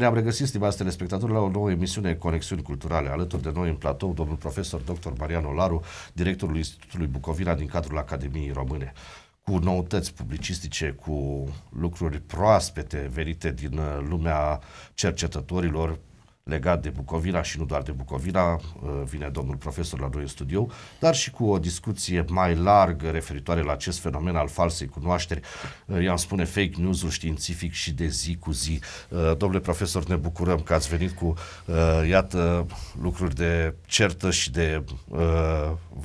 ne-am regăsit, stimați telespectatori, la o nouă emisiune Conexiuni Culturale. Alături de noi în platou, domnul profesor dr. Marian Olaru, directorul Institutului Bucovina din cadrul Academiei Române cu noutăți publicistice, cu lucruri proaspete venite din uh, lumea cercetătorilor, legat de Bucovina și nu doar de Bucovina, uh, vine domnul profesor la noi în studiu, dar și cu o discuție mai largă referitoare la acest fenomen al falsei cunoașteri, uh, i-am spune fake news-ul științific și de zi cu zi. Uh, domnule profesor, ne bucurăm că ați venit cu, iată, lucruri de certă și de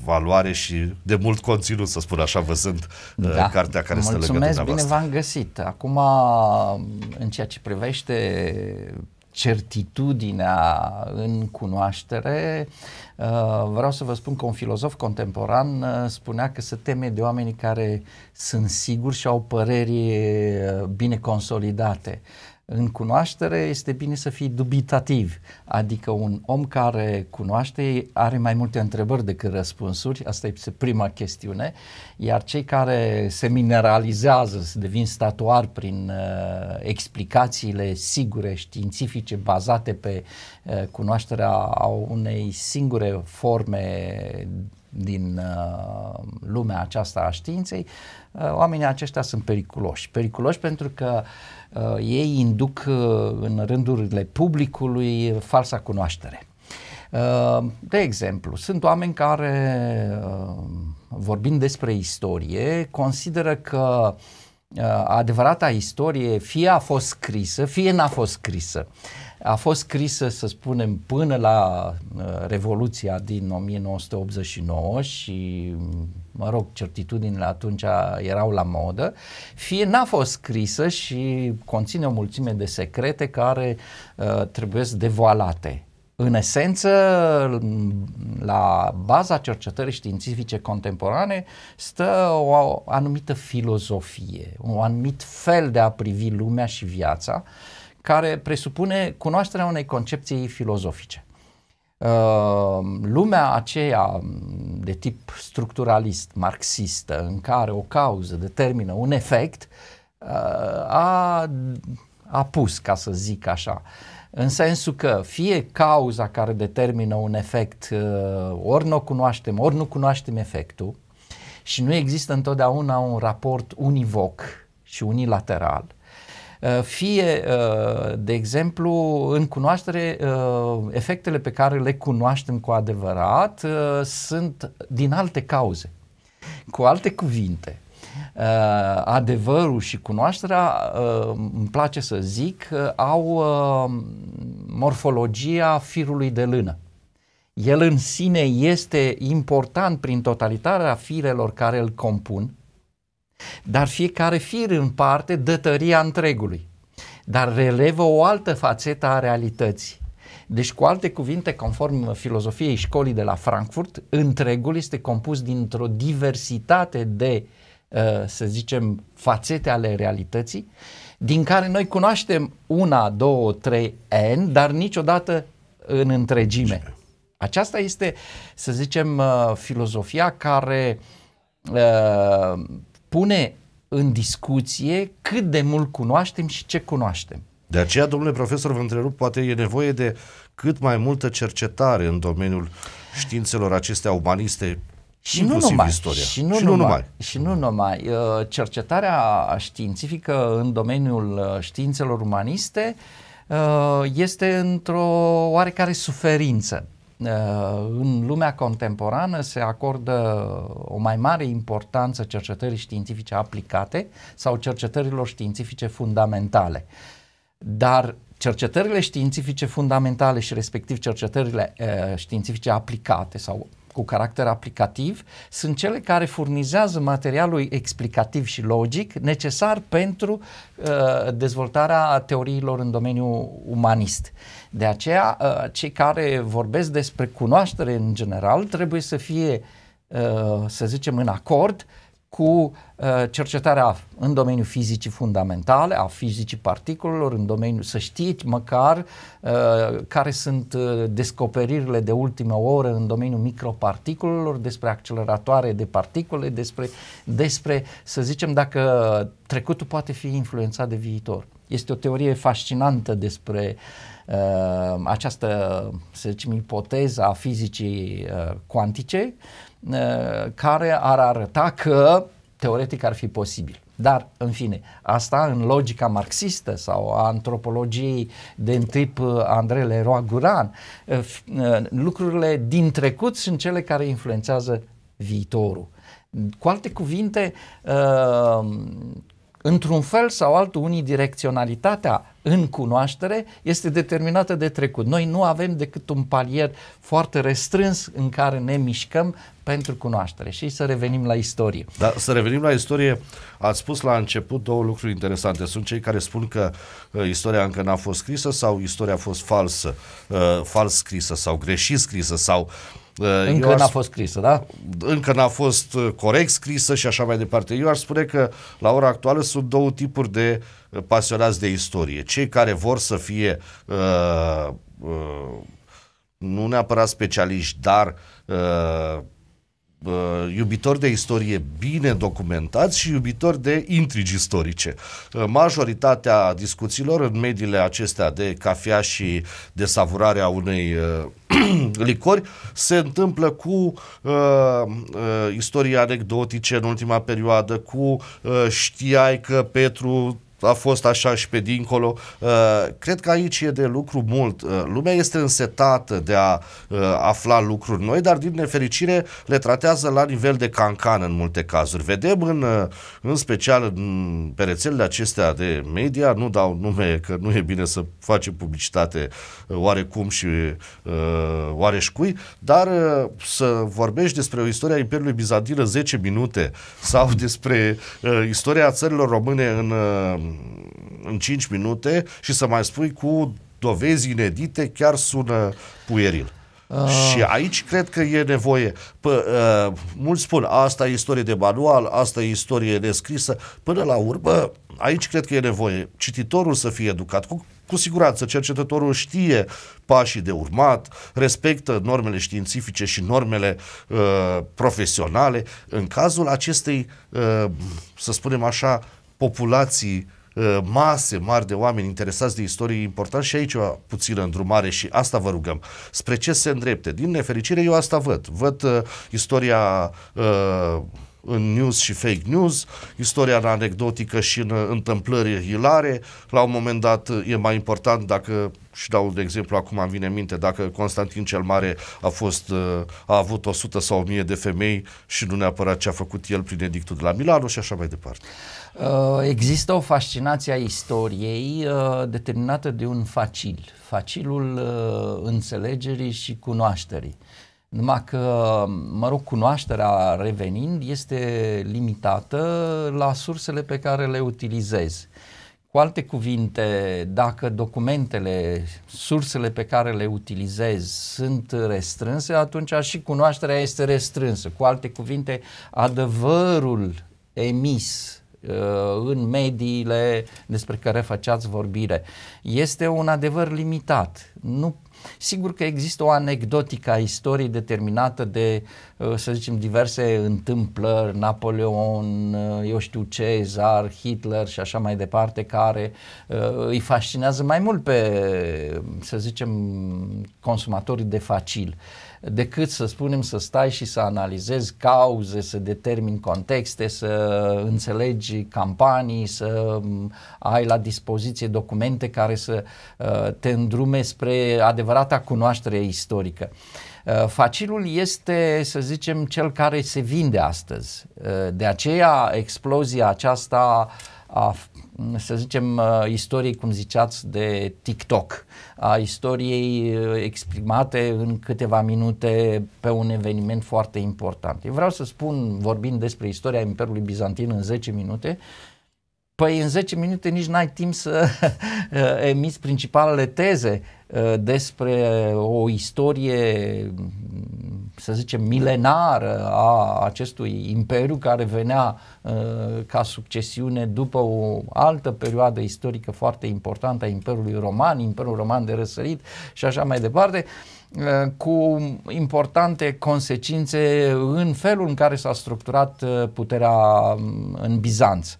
valoare și de mult conținut, să spun așa, văzând da. cartea care Mulțumesc, este legată de bine v-am găsit. Acum, în ceea ce privește certitudinea în cunoaștere, uh, vreau să vă spun că un filozof contemporan uh, spunea că se teme de oamenii care sunt siguri și au păreri uh, bine consolidate în cunoaștere este bine să fii dubitativ, adică un om care cunoaște are mai multe întrebări decât răspunsuri, asta este prima chestiune, iar cei care se mineralizează, se devin statuari prin uh, explicațiile sigure, științifice, bazate pe uh, cunoașterea a unei singure forme din uh, lumea aceasta a științei, uh, oamenii aceștia sunt periculoși. Periculoși pentru că uh, ei induc în rândurile publicului falsa cunoaștere. de exemplu, sunt oameni care, vorbind despre istorie, consideră că adevărata istorie fie a fost scrisă, fie n-a fost scrisă. Uh, a fost scrisă, să spunem, până la uh, Revoluția din 1989 și, mm, mă rog, certitudinile atunci erau la modă, fie n-a fost scrisă și conține o mulțime de secrete care uh, trebuie devoalate. În esență, mm, la baza cercetării științifice contemporane stă o anumită filozofie, un anumit fel de a privi lumea și viața uh, care presupune cunoașterea unei concepții filozofice. Uh, lumea aceea de tip structuralist, marxistă, în care o cauză determină un efect, uh, a, a pus, ca să zic așa, în sensul că fie cauza care determină un efect, uh, ori nu o cunoaștem, ori nu cunoaștem efectul, și nu există întotdeauna un raport univoc și unilateral Uh, fie, uh, de exemplu, în cunoaștere, uh, efectele pe care le cunoaștem cu adevărat sunt din alte cauze. Cu alte cuvinte, uh, adevărul și cunoașterea, uh, îmi place să zic, uh, au uh, morfologia firului de lână. El în sine este important prin totalitatea firelor care îl compun, dar fiecare fir în parte dă tăria întregului. Dar relevă o altă fațetă a realității. Deci, cu alte cuvinte, conform filozofiei școlii de la Frankfurt, întregul este compus dintr-o diversitate de, ă, să zicem, fațete ale realității, din care noi cunoaștem una, două, trei N, dar niciodată în întregime. Aceasta este, să zicem, ă, filozofia care ă, pune în discuție cât de mult cunoaștem și ce cunoaștem. De aceea, domnule profesor, vă întrerup, poate e nevoie de cât mai multă cercetare în domeniul științelor acestea umaniste, și nu numai, istoria. Și nu, și nu numai, numai. Și nu numai. Uh, cercetarea științifică în domeniul uh, științelor umaniste uh, este într-o oarecare suferință. Eh, în lumea contemporană se acordă o mai mare importanță cercetării științifice aplicate sau cercetărilor științifice fundamentale. Dar cercetările științifice fundamentale și respectiv cercetările eh, științifice aplicate sau cu caracter aplicativ sunt cele care furnizează materialul explicativ și logic necesar pentru uh, dezvoltarea teoriilor în domeniul umanist. De aceea, uh, cei care vorbesc despre cunoaștere în general trebuie să fie, uh, să zicem, în acord uh, cu uh, cercetarea în domeniul fizicii fundamentale, a fizicii particulelor, în domeniul, să știți măcar uh, care sunt uh, descoperirile de ultimă oră în domeniul microparticulelor, despre acceleratoare de particule, despre, despre să zicem, dacă trecutul poate fi influențat de viitor. Este o teorie fascinantă despre uh, această, să zicem, ipoteză a fizicii uh, cuantice, Uh, care ar arăta că teoretic ar fi posibil. Dar, în fine, asta în logica marxistă sau a antropologiei de tip uh, Andrei Leroy Guran, uh, lucrurile din trecut sunt cele care influențează viitorul. Cu alte cuvinte, într-un fel sau altul, unidirecționalitatea în cunoaștere este determinată de trecut. Noi nu avem decât un palier foarte restrâns în care ne mișcăm pentru cunoaștere. Și să revenim la istorie. Da, să revenim la istorie. Ați spus la început două lucruri interesante. Sunt cei care spun că uh, istoria încă n-a fost scrisă sau istoria a fost falsă, uh, fals scrisă sau greșit scrisă sau uh, Uh, Încă n-a fost scrisă, da? Încă n-a fost uh, corect scrisă și așa mai departe. Eu aș spune că la ora actuală sunt două tipuri de uh, pasionați de istorie. Cei care vor să fie uh, uh, nu neapărat specialiști, dar uh, Uh, iubitori de istorie bine documentați și iubitori de intrigi istorice. Uh, majoritatea discuțiilor în mediile acestea de cafea și de savurarea unei uh, licori se întâmplă cu uh, uh, istorie anecdotice în ultima perioadă, cu uh, știai că Petru a fost așa și pe dincolo. Uh, cred că aici e de lucru mult. Uh, lumea este însetată de a uh, afla lucruri noi, dar din nefericire le tratează la nivel de cancan în multe cazuri. Vedem în, în special în, pe rețelele acestea de media, nu dau nume că nu e bine să facem publicitate oarecum și oareșcui, dar să vorbești despre o istoria Imperiului Bizantin în 10 minute sau despre istoria țărilor române în în 5 minute și să mai spui cu dovezi inedite chiar sună pueril. Uh... Și aici cred că e nevoie. Pă, uh, mulți spun, asta e istorie de manual, asta e istorie nescrisă. Până la urmă, aici cred că e nevoie. Cititorul să fie educat. Cu, cu siguranță, cercetătorul știe pașii de urmat, respectă normele științifice și normele uh, profesionale. În cazul acestei, uh, să spunem așa, populații uh, Uh, mase mari de oameni interesați de istorie importante și aici o puțină îndrumare și asta vă rugăm. Spre ce se îndrepte? Din nefericire eu asta văd. Văd uh, istoria uh, în news și fake news, istoria în anecdotică și în uh, întâmplări hilare. La un moment dat uh, e mai important dacă, și dau de exemplu acum îmi vine în minte, dacă Constantin cel Mare a, fost, a avut 100 sau 1000 de femei și nu neapărat ce a făcut el prin edictul de la Milano și așa mai departe. Uh, există o fascinație a istoriei uh, determinată de un facil, facilul uh, înțelegerii și cunoașterii. Numai că, mă rog, cunoașterea revenind este limitată la sursele pe care le utilizez. Cu alte cuvinte, dacă documentele, sursele pe care le utilizez sunt restrânse, atunci și cunoașterea este restrânsă. Cu alte cuvinte, adevărul emis Uh, în mediile despre care faceați vorbire. Este un adevăr limitat. Nu Sigur că există o anecdotică a istoriei determinată de, uh, să zicem, diverse întâmplări, Napoleon, uh, eu știu Cezar, Hitler și așa mai departe, care îi fascinează mai mult pe, să zicem, consumatorii de facil. Uh, decât să spunem să stai și să analizezi cauze, să determini contexte, să înțelegi campanii, să mm, ai la dispoziție documente care să uh, te îndrume spre adevărata cunoaștere istorică. Uh, facilul este, să zicem, cel care se vinde astăzi. Uh, de aceea explozia aceasta a să zicem, uh, istoriei, cum ziceați, de TikTok, a istoriei uh, exprimate în câteva minute pe un eveniment foarte important. Eu vreau să spun, vorbind despre istoria Imperiului Bizantin în 10 minute, uh, Păi în 10 minute nici n-ai timp să eh, emiți principalele teze eh, despre eh, o istorie, să zicem, milenară a acestui imperiu care venea ca succesiune după o altă perioadă istorică foarte importantă a Imperiului Roman, Imperiul Roman de răsărit și așa mai departe cu importante consecințe în felul în care s-a structurat puterea mm, în Bizanț.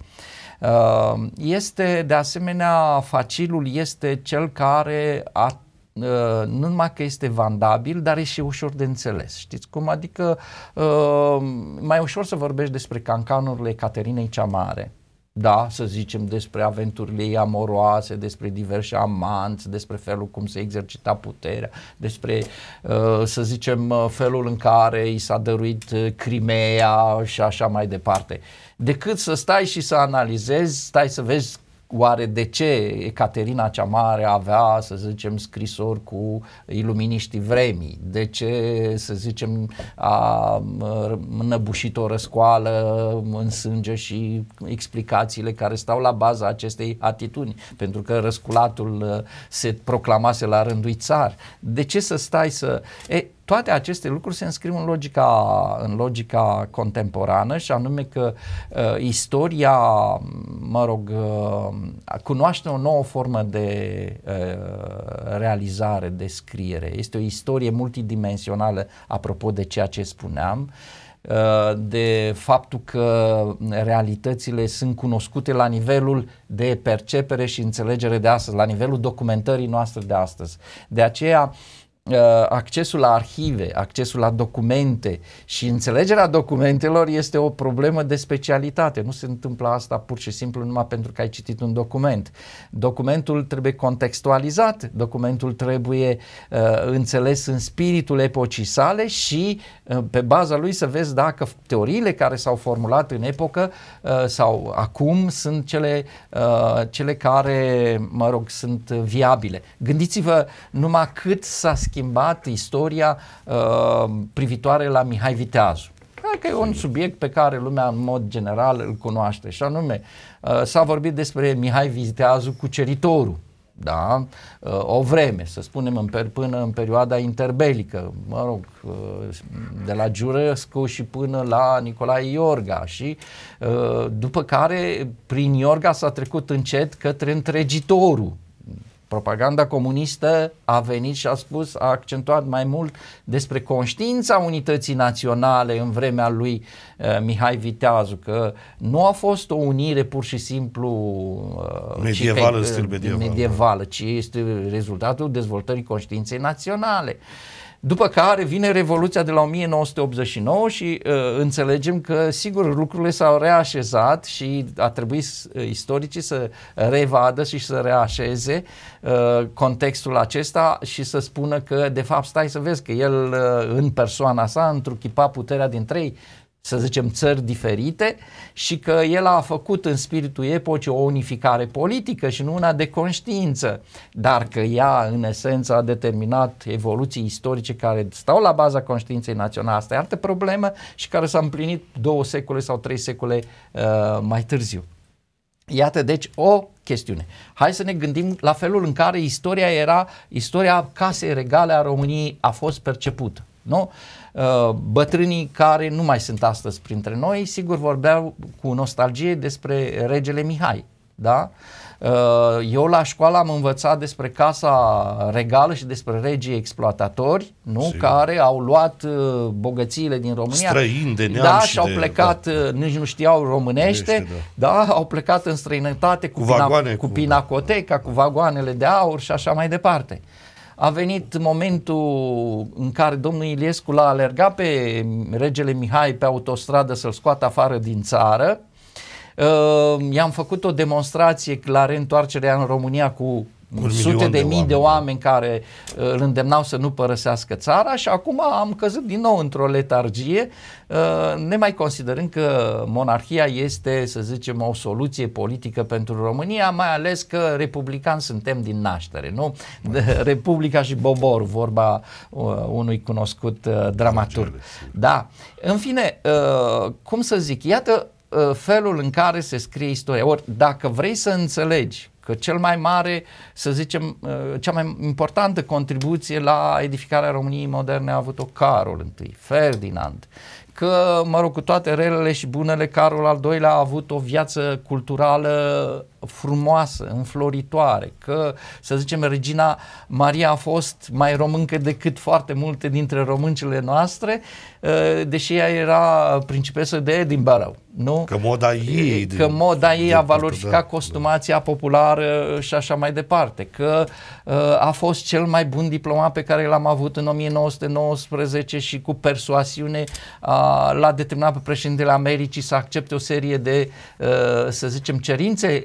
Ehm, este de asemenea, facilul este cel care a ehm, nu numai că este vandabil, dar e și ușor de înțeles. Știți cum? Adică ehm, mai ușor să vorbești despre cancanurile Caterinei cea Mare da, să zicem, despre aventurile ei amoroase, despre diverse amanți, despre felul cum se exercita puterea, despre, uh, să zicem, uh, felul în care i s-a dăruit uh, Crimea și așa mai departe. Decât să stai și să analizezi, stai să vezi oare de ce Ecaterina cea Mare avea, să zicem, scrisori cu iluminiștii vremii, de ce, să zicem, a înăbușit o răscoală în sânge și explicațiile care stau la baza acestei atitudini, pentru că răsculatul uh, se proclamase la rândul țar. De ce să stai să... E, toate aceste lucruri se înscriu în logica, în logica contemporană și anume că uh, istoria, mă rog, uh, cunoaște o nouă formă de uh, realizare, de scriere. Este o istorie multidimensională, apropo de ceea ce spuneam. Uh, de faptul că realitățile sunt cunoscute la nivelul de percepere și înțelegere de astăzi, la nivelul documentării noastre de astăzi. De aceea, Uh, accesul la arhive, accesul la documente și înțelegerea documentelor este o problemă de specialitate. Nu se întâmplă asta pur și simplu numai pentru că ai citit un document. Documentul trebuie contextualizat, documentul trebuie uh, înțeles în spiritul epocii sale și uh, pe baza lui să vezi dacă teoriile care s-au formulat în epocă uh, sau acum sunt cele, uh, cele care, mă rog, sunt viabile. Gândiți-vă numai cât s-a schimbat schimbat istoria uh, privitoare la Mihai Viteazu. Cred că e un subiect pe care lumea în mod general îl cunoaște și anume uh, s-a vorbit despre Mihai Viteazu cuceritorul da? Uh, o vreme, să spunem în per, până în perioada interbelică, mă rog, uh, de la Giurescu și până la Nicolae Iorga și uh, după care prin Iorga s-a trecut încet către întregitorul propaganda comunistă a venit și a spus, a accentuat mai mult despre conștiința unității naționale în vremea lui uh, Mihai Viteazu, că nu a fost o unire pur și simplu uh, medievală, ci, pe, uh, medievală, da. ci este rezultatul dezvoltării conștiinței naționale. Uh, după care vine Revoluția de la 1989 și uh, înțelegem că, sigur, lucrurile s-au reașezat și a trebuit uh, istoricii să revadă și să reașeze uh, contextul acesta și să spună că, de fapt, stai să vezi că el uh, în persoana sa întruchipa puterea din trei să zicem, țări diferite și că el a făcut în spiritul epocii o unificare politică și nu una de conștiință, dar că ea, în esență, a determinat evoluții istorice care stau la baza conștiinței naționale. Asta e altă problemă și care s-a împlinit două secole sau trei secole uh, mai târziu. Iată, deci, o chestiune. Hai să ne gândim la felul în care istoria era, istoria casei regale a României a fost percepută. Nu? Uh, bătrânii care nu mai sunt astăzi printre noi, sigur vorbeau cu nostalgie despre regele Mihai. Da? Uh, eu la școală am învățat despre casa regală și despre regii exploatatori, nu? Sigur. care au luat uh, bogățiile din România. Străini de Da, și au plecat, de... Da. nici nu știau românește, românește da. da, au plecat în străinătate cu, cu, vagoane, pina, cu, cu pinacoteca, cu vagoanele de aur și așa mai departe. Uh, a venit momentul în care domnul Iliescu l-a alergat pe regele Mihai pe autostradă să-l scoată afară din țară. Ă, i-am făcut o demonstrație la reîntoarcerea în România cu un sute de, de mii de oameni care uh, îl îndemnau să nu părăsească țara și acum am căzut din nou într-o letargie, uh, ne mai considerând că monarhia este, să zicem, o soluție politică pentru România, mai ales că republicani suntem din naștere, nu? De Republica și Bobor, vorba uh, unui cunoscut dramaturg. Da. În fine, cum să zic, iată felul în care se scrie istoria. Ori, dacă vrei să înțelegi Că cel mai mare, să zicem, uh, cea mai importantă contribuție la edificarea României moderne a avut-o Carol I, Ferdinand, că, mă rog, cu toate relele și bunele, Carol al doilea a avut o viață culturală frumoasă, înfloritoare, că, să zicem, regina Maria a fost mai româncă decât foarte multe dintre româncile noastre, ă, deși ea era principesă de Edinburgh, nu? Că moda ei... Că din, moda ei a valorificat da, da, costumația da. populară și așa mai departe, că ă, a fost cel mai bun diplomat pe care l-am avut în 1919 și cu persoasiune l-a determinat pe președintele Americii să accepte o serie de, ă, să zicem, cerințe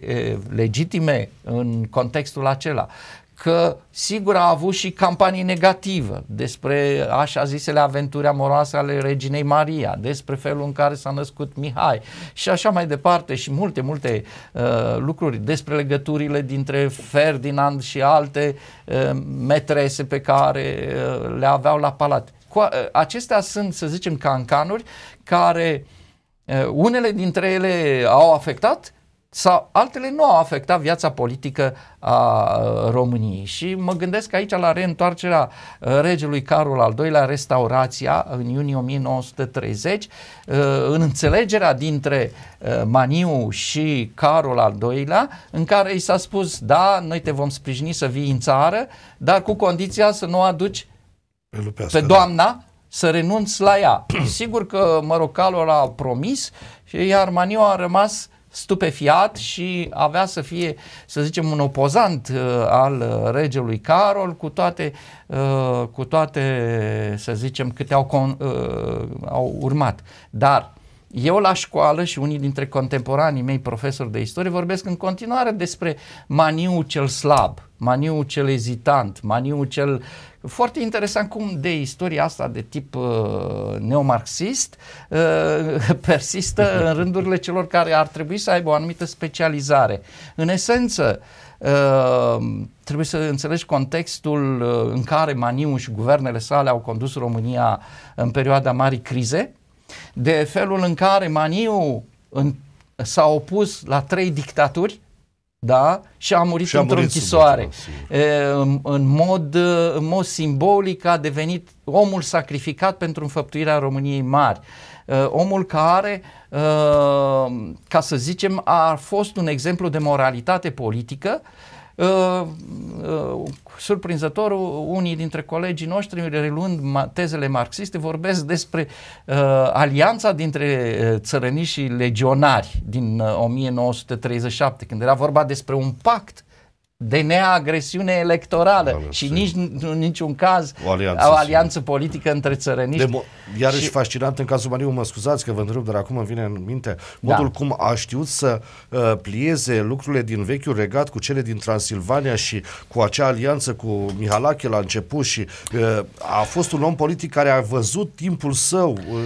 legitime în contextul acela că sigur a avut și campanii negative despre așa zisele aventuri amoroase ale reginei Maria, despre felul în care s-a născut Mihai și așa mai departe și multe, multe uh, lucruri despre legăturile dintre Ferdinand și alte uh, metrese pe care uh, le aveau la palat. Cu, uh, acestea sunt, să zicem, cancanuri care uh, unele dintre ele au afectat, sau altele nu au afectat viața politică a României. Și mă gândesc aici la reîntoarcerea regelui Carol al II-lea, restaurația în iunie 1930, în înțelegerea dintre Maniu și Carol al II-lea, în care i s-a spus, da, noi te vom sprijini să vii în țară, dar cu condiția să nu aduci Lupească, pe da. doamna să renunți la ea. Sigur că Mărocal a promis și iar Maniu a rămas stupefiat și avea să fie, să zicem, un opozant uh, al uh, regelui Carol cu toate, uh, cu toate, să zicem, câte au, con, uh, au urmat. Dar eu la școală și unii dintre contemporanii mei profesori de istorie vorbesc în continuare despre Maniu cel slab, Maniu cel ezitant, Maniu cel foarte interesant cum de istoria asta de tip uh, neomarxist uh, persistă în rândurile celor care ar trebui să aibă o anumită specializare. În esență, Uh, trebuie să înțelegi contextul uh, în care Maniu și guvernele sale au condus România în perioada marii crize de felul în care Maniu în, s-a opus la trei dictaturi da? și a murit și a într-o murit închisoare. În, în, mod, în mod simbolic a devenit omul sacrificat pentru înfăptuirea României mari. Omul care, ca să zicem, a fost un exemplu de moralitate politică Uh, uh, surprinzător, unii dintre colegii noștri, reluând tezele marxiste, vorbesc despre uh, alianța dintre uh, țărăniși și legionari din 1937, uh, când era vorba despre un pact de neagresiune electorală Aleația. și nici în niciun caz o alianță, o alianță politică între țărăniști. Mo- iarăși și... fascinant în cazul Mariu, mă scuzați că vă întreb, dar acum îmi vine în minte modul da. cum a știut să uh, plieze lucrurile din vechiul regat cu cele din Transilvania și cu acea alianță cu Mihalache la început și uh, a fost un om politic care a văzut timpul său. Uh...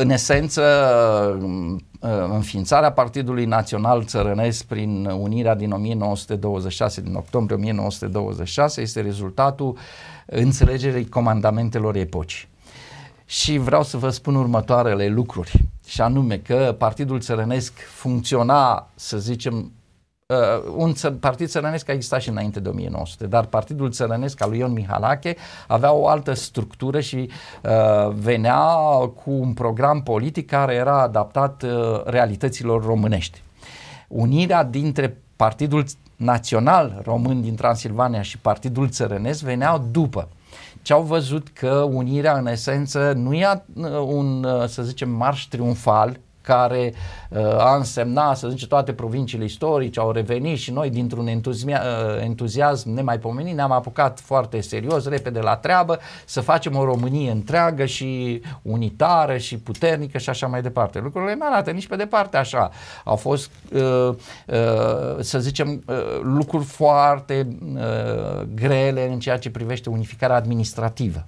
În esență, Uh, înființarea Partidului Național Țărănesc prin unirea din 1926, din octombrie 1926, este rezultatul înțelegerii comandamentelor epocii. Și vreau să vă spun următoarele lucruri, și anume că Partidul Țărănesc funcționa, să zicem, Uh, un partid țărănesc a existat și înainte de 1900, dar partidul țărănesc al lui Ion Mihalache avea o altă structură și uh, venea cu un program politic care era adaptat uh, realităților românești. Unirea dintre Partidul Național Român din Transilvania și Partidul Țărănesc veneau după ce au văzut că unirea în esență nu e un, să zicem, marș triumfal care uh, a însemnat, să zicem, toate provinciile istorice au revenit și noi dintr-un entuziasm, uh, entuziasm nemaipomenit ne-am apucat foarte serios, repede la treabă, să facem o Românie întreagă și unitară și puternică și așa mai departe. Lucrurile nu arată nici pe departe așa. Au fost, uh, să zicem, lucruri foarte grele în ceea ce privește unificarea administrativă.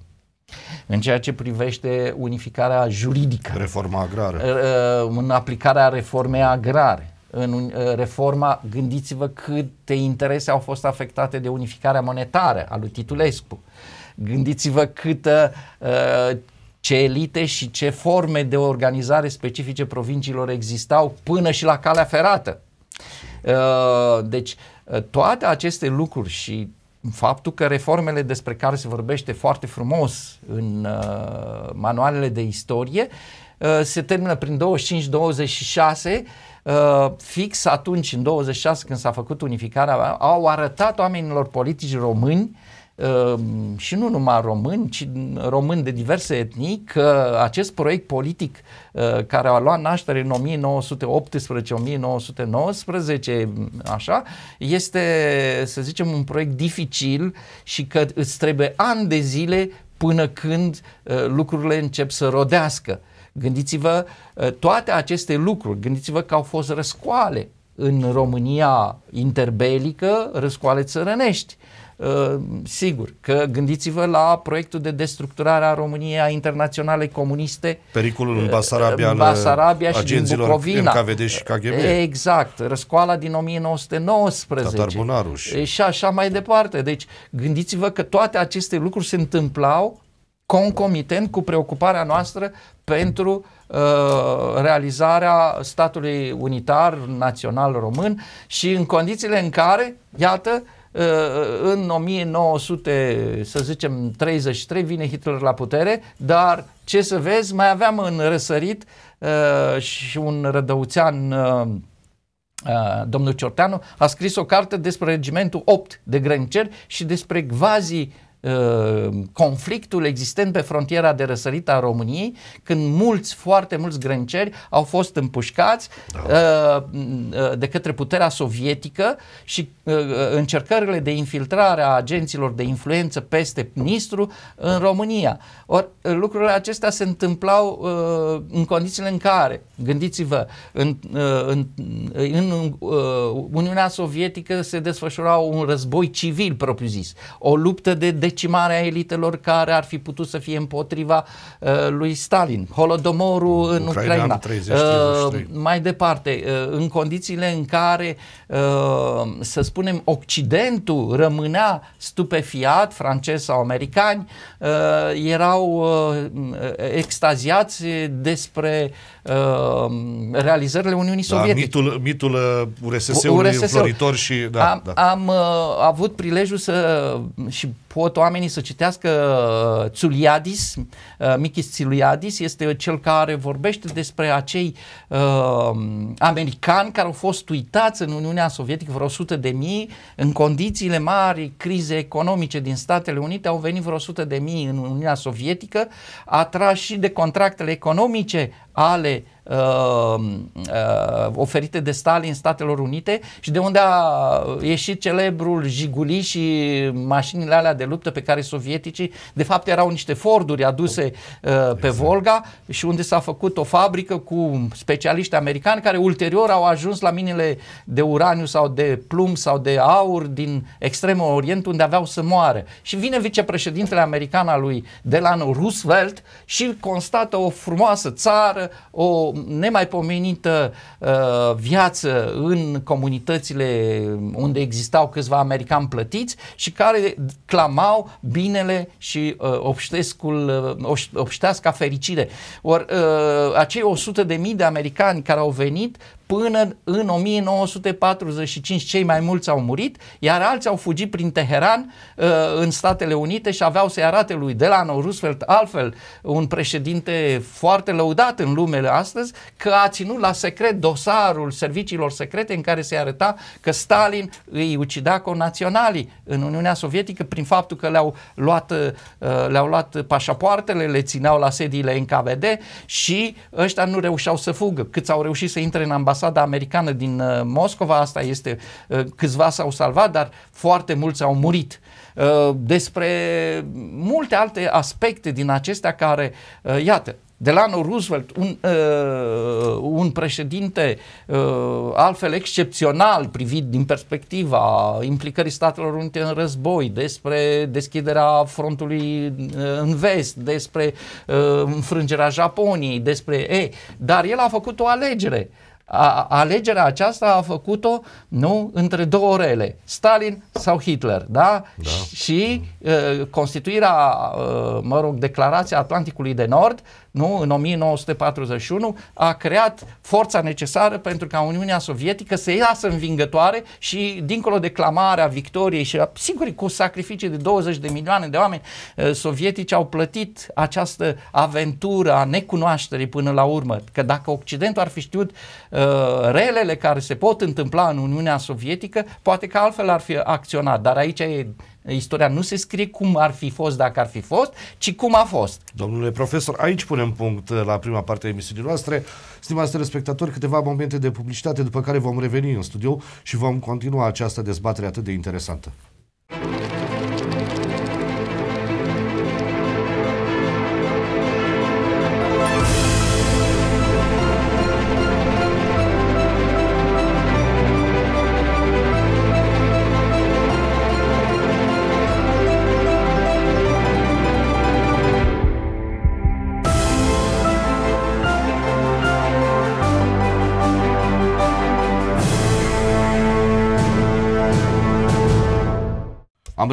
În ceea ce privește unificarea juridică. Reforma agrară. Ă, ă, în aplicarea reformei agrare în ă, reforma, gândiți-vă câte interese au fost afectate de unificarea monetară a lui Titulescu. Gândiți-vă câtă, ce elite și ce forme de organizare specifice provinciilor existau până și la calea ferată. Deci toate aceste lucruri și faptul că reformele despre care se vorbește foarte frumos în uh, manualele de istorie uh, se termină prin 25-26 Uh, fix atunci, în 26, când s-a făcut unificarea, au arătat oamenilor politici români Ehm, și nu numai români, ci români de diverse etnii, că acest proiect politic eh, care a luat naștere în 1918-1919, așa, este, să zicem, un proiect dificil și că îți trebuie ani de zile până când eh, lucrurile încep să rodească. Gândiți-vă eh, toate aceste lucruri, gândiți-vă că au fost răscoale în România interbelică, răscoale țărănești. Uh, sigur că gândiți-vă la proiectul de destructurare a României a internaționale comuniste. Pericolul în uh, Basarabia, în uh, Basarabia și din Bucovina. MKVD și KGB. Exact, răscoala din 1919. și... și așa mai departe. Deci gândiți-vă că toate aceste lucruri se întâmplau concomitent cu preocuparea noastră pentru uh, realizarea statului unitar național român și în condițiile în care, iată, uh, Uh, în 1900, să zicem, 33 vine Hitler la putere, dar ce să vezi, mai aveam în răsărit uh, și un rădăuțean uh, domnul Ciorteanu a scris o carte despre regimentul 8 de grăniceri și despre gvazii Uh, conflictul existent pe frontiera de răsărit a României, când mulți, foarte mulți grânceri au fost împușcați da. Uh, uh, de către puterea sovietică și încercările de infiltrare a agenților de influență peste Nistru în România. Or, lucrurile acestea se întâmplau în condițiile în care, gândiți-vă, în, în, în Uniunea Sovietică se desfășura un război civil propriu-zis, o luptă de, de decimarea elitelor care ar fi putut să fie împotriva uh, lui Stalin, Holodomorul în Ucraina, Ucraina. Uh, mai departe, uh, în condițiile în care, uh, să spunem, Occidentul rămânea stupefiat, francez sau americani, uh, erau uh, extaziați despre uh, Uh, realizările Uniunii da, Sovietice. Mitul, mitul URSS-ului uh, URSS floritor și... Da, am, da. am uh, avut prilejul să și pot oamenii să citească Tsuliadis, uh, uh, Michis Tsuliadis este cel care vorbește despre acei uh, americani care au fost uitați în Uniunea Sovietică vreo 100 de mii, în condițiile mari crize economice din Statele Unite au venit vreo 100 de mii în Uniunea Sovietică, atrași și de contractele economice ale uh, uh, oferite de Stalin Statelor Unite și de unde a ieșit celebrul Jiguli și mașinile alea de luptă pe care sovieticii, de fapt erau niște Forduri aduse uh, pe exact. Volga și unde s-a făcut o fabrică cu specialiști americani care ulterior au ajuns la minele de uraniu sau de plumb sau de aur din extremul orient unde aveau să moară. Și vine vicepreședintele american al lui Delano Roosevelt și constată o frumoasă țară, o nemaipomenită uh, viață în comunitățile unde existau câțiva americani plătiți și care clamau binele și uh, obștescul, uh, obșteasca fericire. Ori uh, acei 100 de mii de americani care au venit până în 1945 cei mai mulți au murit, iar alții au fugit prin Teheran uh, în Statele Unite și aveau să-i arate lui Delano Roosevelt, altfel un președinte foarte lăudat în lumele astăzi, că a ținut la secret dosarul serviciilor secrete în care se arăta că Stalin îi ucidea conaționalii în Uniunea Sovietică prin faptul că le-au luat, uh, le-au luat pașapoartele, le țineau la sediile NKVD și ăștia nu reușeau să fugă, câți au reușit să intre în ambasadă ambasada americană din uh, Moscova, asta este, uh, câțiva s-au salvat, dar foarte mulți au murit. Uh, despre multe alte aspecte din acestea care, iată, Delano Roosevelt, un, uh, un președinte uh, altfel excepțional privit din perspectiva implicării Statelor Unite în război, despre deschiderea frontului în vest, despre uh, înfrângerea Japoniei, despre... E, dar el a făcut o alegere. Uh, a, alegerea aceasta a făcut-o nu între două orele, Stalin sau Hitler, da? da. Și uh, constituirea, uh, mă rog, declarația Atlanticului de Nord nu? în 1941, a creat forța necesară pentru ca Uniunea Sovietică să iasă învingătoare și dincolo de clamarea victoriei și sigur cu sacrificii de 20 de milioane de oameni ă, sovietici au plătit această aventură a necunoașterii până la urmă, că dacă Occidentul ar fi știut uh, relele care se pot întâmpla în Uniunea Sovietică, poate că altfel ar fi acționat, dar aici e istoria nu se scrie cum ar fi fost dacă ar fi fost, ci cum a fost. Domnule profesor, aici punem punct la prima parte a emisiunii noastre. Stimați telespectatori, câteva momente de publicitate după care vom reveni în studio și vom continua această dezbatere atât de interesantă.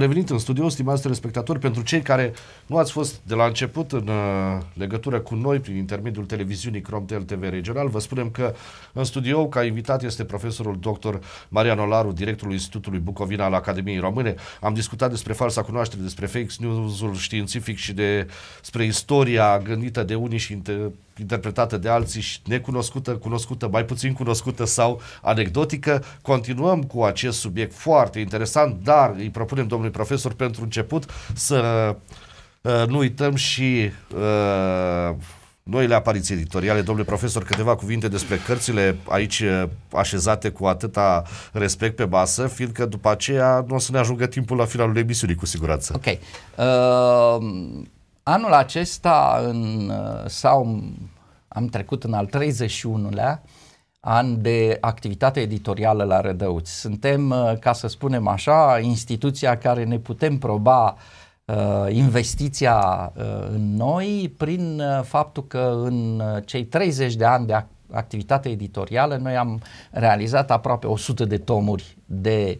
revenit în studio, stimați telespectatori, pentru cei care nu ați fost de la început în uh, legătură cu noi prin intermediul televiziunii Cromtel TV Regional, vă spunem că în studio ca invitat este profesorul dr. Marian Olaru, directorul Institutului Bucovina al Academiei Române. Am discutat despre falsa cunoaștere, despre fake news-ul științific și despre istoria gândită de unii și interpretată de alții și necunoscută, cunoscută, mai puțin cunoscută sau anecdotică. Continuăm cu acest subiect foarte interesant, dar îi propunem domnului profesor pentru început să uh, nu uităm și uh, noile apariții editoriale. Domnule profesor, câteva cuvinte despre cărțile aici uh, așezate cu atâta respect pe masă, fiindcă după aceea nu o să ne ajungă timpul la finalul emisiunii, cu siguranță. Ok. Uh, Anul acesta în, uh, sau am trecut în al 31-lea an de activitate editorială la Rădăuți. Suntem, uh, ca să spunem așa, instituția care ne putem proba uh, investiția în noi prin faptul că în cei 30 de ani de activitate editorială noi am realizat aproape 100 de tomuri de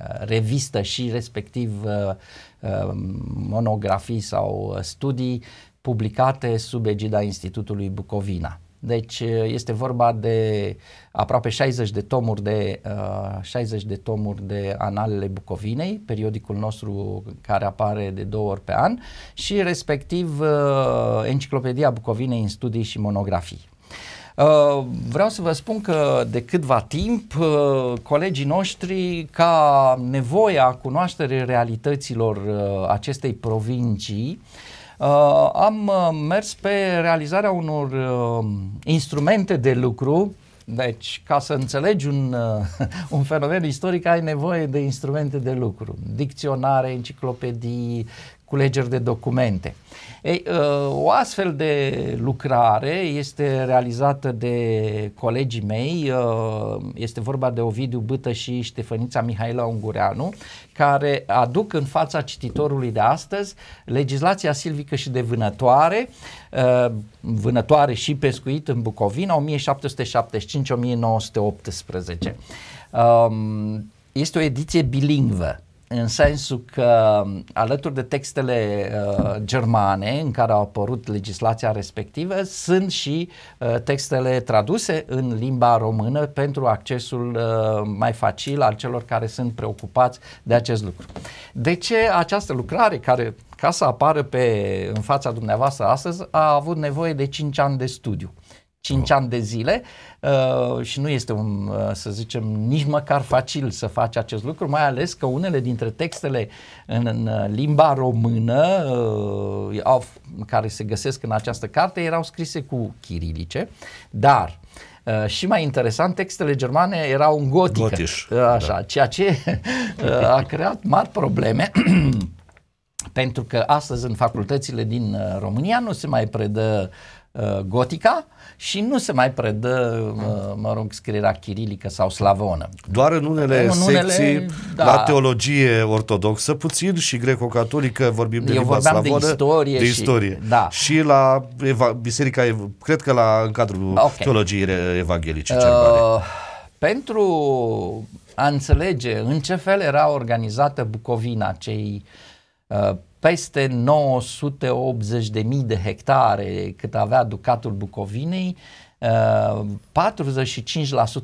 Uh, revistă și respectiv uh, uh, monografii sau studii publicate sub egida Institutului Bucovina. Deci este vorba de aproape 60 de tomuri de, uh, 60 de tomuri de analele Bucovinei, periodicul nostru care apare de două ori pe an și respectiv uh, Enciclopedia Bucovinei în studii și monografii. Uh, vreau să vă spun că de câtva timp uh, colegii noștri ca nevoia cunoașterii realităților uh, acestei provincii am mers pe realizarea unor instrumente de lucru deci, ca să înțelegi un, un fenomen istoric, ai nevoie de instrumente de lucru. Dicționare, enciclopedii, culegeri de documente. Ei, ă, o astfel de lucrare este realizată de colegii mei, ă, este vorba de Ovidiu Bâtă și Ștefănița Mihaila Ungureanu, care aduc în fața cititorului de astăzi legislația silvică și de vânătoare, ă, vânătoare și pescuit în Bucovina 1775-1918. Este o ediție bilingvă în sensul că um, alături de textele uh, germane în care au apărut legislația respectivă, sunt și uh, textele traduse în limba română pentru accesul uh, mai facil al celor care sunt preocupați de acest lucru. De ce această lucrare care ca să apară pe, în fața dumneavoastră astăzi, a avut nevoie de 5 ani de studiu. Uh, 5 oh. ani de zile uh, și nu este un, uh, să zicem, nici măcar facil să faci acest lucru, mai ales că unele dintre textele în, în uh, limba română uh, au, care se găsesc în această carte erau scrise cu chirilice, dar Uh, și mai interesant, textele germane erau în gotică, Gotiș, uh, așa, da. ceea ce uh, a creat mari probleme pentru că astăzi în facultățile din uh, România nu se mai predă Uh, gotica și nu se mai predă, uh, mă rog, scrierea chirilică sau slavonă. Doar în unele în secții, da. la teologie ortodoxă puțin și greco-catolică vorbim de Eu limba slavonă, de istorie. De istorie. Și, da. și la eva- biserica, cred că la, în cadrul okay. teologiei evanghelice. Uh, pentru a înțelege în ce fel era organizată Bucovina, cei uh, peste 980.000 de hectare cât avea Ducatul Bucovinei, 45%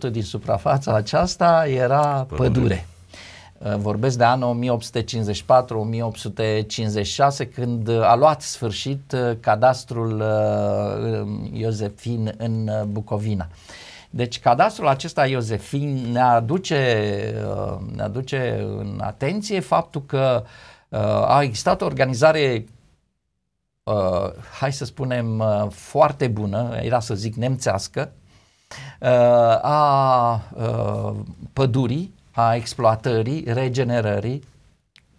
uh, din suprafața aceasta era pădure. Uh, vorbesc de anul 1854-1856, când a luat sfârșit uh, cadastrul Iosefin în Bucovina. Deci cadastrul acesta Iosefin ne aduce, ne aduce în atenție faptul că uh, Uh, a existat o organizare, uh, hai să spunem, uh, foarte bună, era să zic nemțească, uh, a uh, pădurii, a exploatării, regenerării,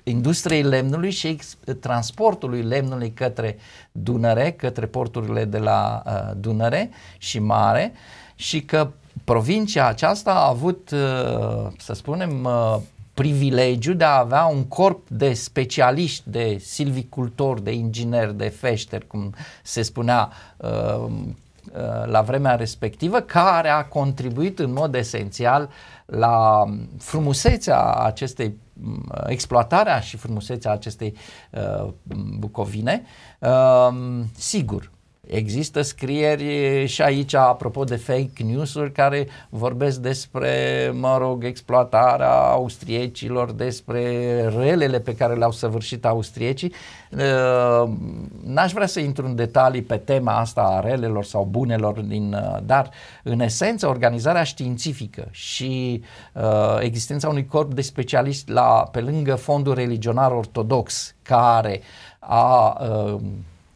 industriei lemnului și ex- transportului lemnului către Dunăre, către porturile de la uh, Dunăre și Mare și că provincia aceasta a avut, uh, să spunem, uh, privilegiu de a avea un corp de specialiști, de silvicultori, de ingineri, de feșteri, cum se spunea uh, uh, la vremea respectivă, care a contribuit în mod esențial la frumusețea acestei uh, exploatarea și frumusețea acestei uh, bucovine. Uh, sigur, Există scrieri și aici, apropo de fake news-uri, care vorbesc despre, mă rog, exploatarea austriecilor, despre relele pe care le-au săvârșit austriecii. Uh, n-aș vrea să intru în detalii pe tema asta a relelor sau bunelor, din, uh, dar, în esență, organizarea științifică și uh, existența unui corp de specialiști la, pe lângă fondul religionar ortodox, care a